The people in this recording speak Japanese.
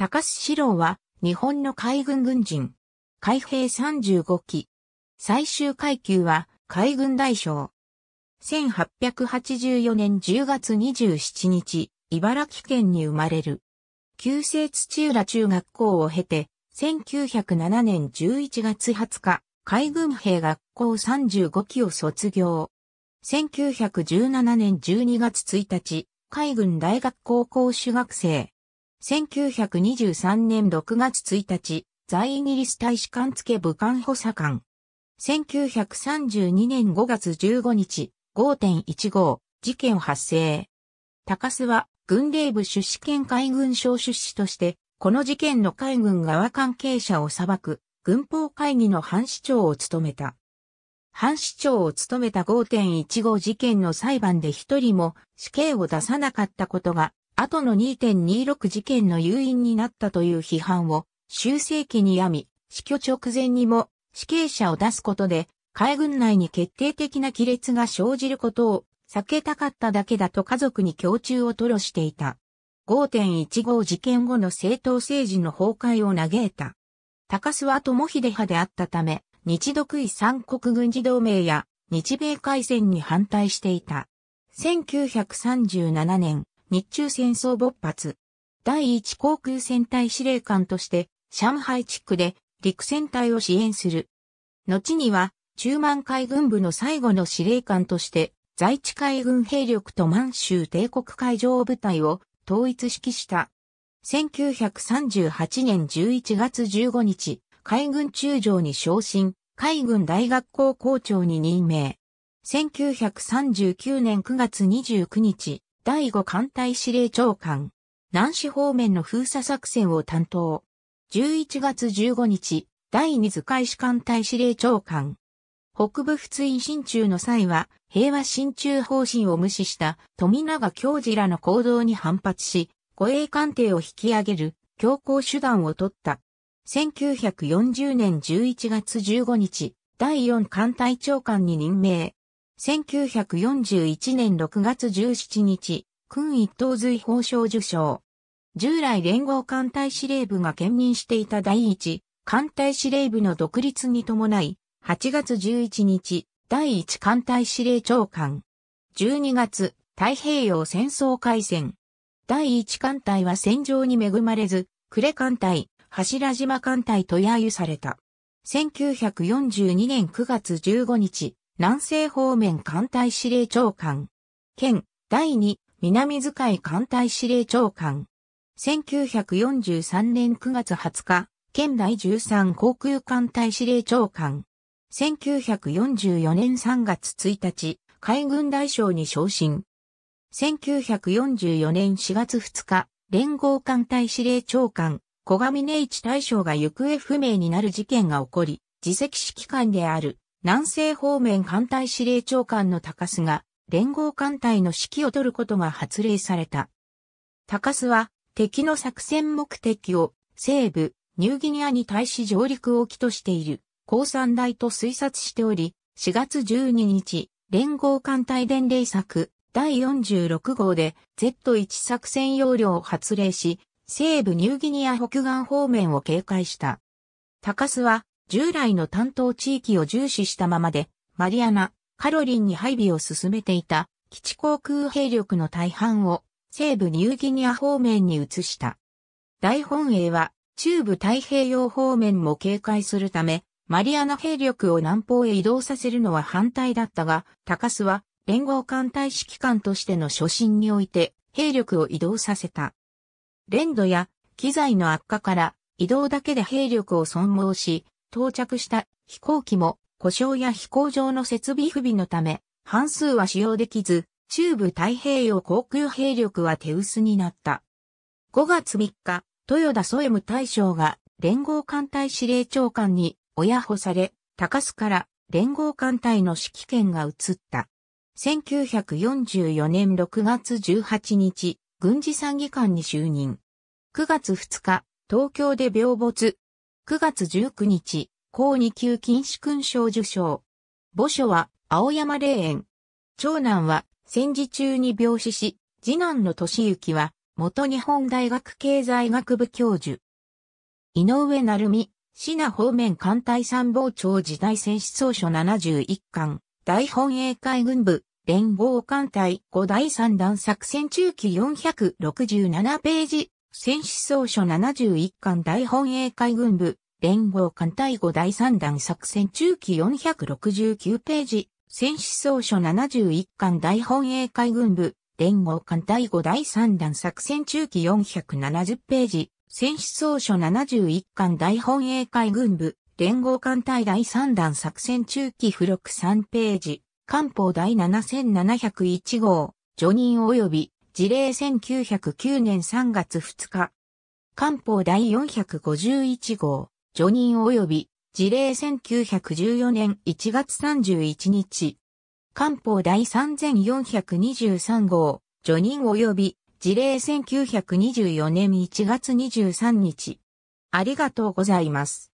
高須志郎は、日本の海軍軍人。海兵35期。最終階級は、海軍大将。1884年10月27日、茨城県に生まれる。旧制土浦中学校を経て、1907年11月20日、海軍兵学校35期を卒業。1917年12月1日、海軍大学高校主学生。1923年6月1日、在イギリス大使館付武官補佐官。1932年5月15日、5.15事件発生。高須は軍令部出資兼海軍省出資として、この事件の海軍側関係者を裁く軍法会議の藩市長を務めた。藩市長を務めた5.15事件の裁判で一人も死刑を出さなかったことが後の2.26事件の誘因になったという批判を修正期に病み、死去直前にも死刑者を出すことで海軍内に決定的な亀裂が生じることを避けたかっただけだと家族に共中を吐露していた。5.15事件後の政党政治の崩壊を嘆いた。高須は友秀派であったため、日独位三国軍事同盟や日米海戦に反対していた。1937年、日中戦争勃発。第一航空戦隊司令官として、上海地区で陸戦隊を支援する。後には、中満海軍部の最後の司令官として、在地海軍兵力と満州帝国海上部隊を統一指揮した。1938年11月15日、海軍中将に昇進、海軍大学校校長に任命。1939年9月29日、第5艦隊司令長官、南市方面の封鎖作戦を担当。11月15日、第2図海士艦隊司令長官。北部仏印新中の際は、平和新中方針を無視した富永教授らの行動に反発し、護衛艦艇を引き上げる強行手段を取った。1940年11月15日、第4艦隊長官に任命。1941年6月17日、君一等随法賞受賞。従来連合艦隊司令部が兼任していた第一、艦隊司令部の独立に伴い、8月11日、第一艦隊司令長官。12月、太平洋戦争開戦。第一艦隊は戦場に恵まれず、呉艦隊、柱島艦隊と揶揄された。1942年9月15日、南西方面艦隊司令長官。県第2南遣い艦隊司令長官。1943年9月20日、県第13航空艦隊司令長官。1944年3月1日、海軍大将に昇進。1944年4月2日、連合艦隊司令長官、小上根一大将が行方不明になる事件が起こり、自責指揮官である南西方面艦隊司令長官の高須が、連合艦隊の指揮を取ることが発令された。高須は、敵の作戦目的を、西部、ニューギニアに対し上陸を起としている、高三大と推察しており、4月12日、連合艦隊伝令作第46号で、Z1 作戦要領を発令し、西部ニューギニア北岸方面を警戒した。高須は、従来の担当地域を重視したままで、マリアナ、カロリンに配備を進めていた基地航空兵力の大半を西部ニューギニア方面に移した。大本営は中部太平洋方面も警戒するため、マリアナ兵力を南方へ移動させるのは反対だったが、高須は連合艦隊指揮官としての初心において兵力を移動させた。練度や機材の悪化から移動だけで兵力を損耗し、到着した飛行機も故障や飛行場の設備不備のため、半数は使用できず、中部太平洋航空兵力は手薄になった。5月3日、豊田添務大将が連合艦隊司令長官に親保され、高須から連合艦隊の指揮権が移った。1944年6月18日、軍事参議官に就任。9月2日、東京で病没、9月19日、高2級金子勲章受章。墓所は青山霊園。長男は戦時中に病死し、次男の俊幸は元日本大学経済学部教授。井上成美、シナ方面艦隊参謀長時代戦死総書71巻、大本営海軍部、連合艦隊5第3弾作戦中期467ページ、戦死総書71巻大本営海軍部、連合艦隊後第3弾作戦中期469ページ、戦死総書71巻大本営海軍部、連合艦隊後第3弾作戦中期470ページ、戦死総書71巻大本営海軍部、連合艦隊第3弾作戦中期付録3ページ、官報第7701号、除任及び事例1909年3月2日。官報第451号、除任及び、事例1914年1月31日。官報第3423号、除任及び、事例1924年1月23日。ありがとうございます。